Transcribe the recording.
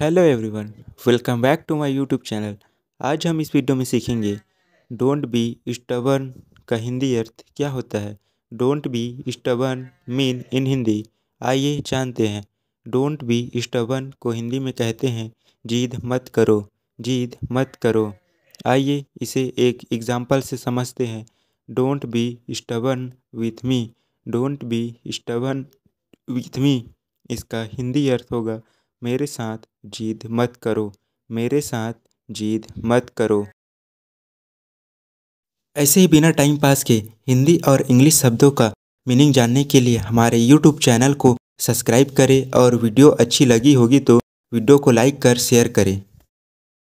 hello everyone welcome back to my YouTube channel आज हम इस वीडियो में सीखेंगे डोंट बी स्टबर्न का हिंदी अर्थ क्या होता है don't be stubborn mean in Hindi आइए जानते हैं डोंट बी स्टबर्न को हिंदी में कहते हैं जीद मत करो जीद मत करो आइए इसे एक एग्ज़ाम्पल से समझते हैं don't be stubborn with me don't be stubborn with me इसका हिंदी अर्थ होगा मेरे साथ जीत मत करो मेरे साथ जीत मत करो ऐसे ही बिना टाइम पास के हिंदी और इंग्लिश शब्दों का मीनिंग जानने के लिए हमारे यूट्यूब चैनल को सब्सक्राइब करें और वीडियो अच्छी लगी होगी तो वीडियो को लाइक कर शेयर करें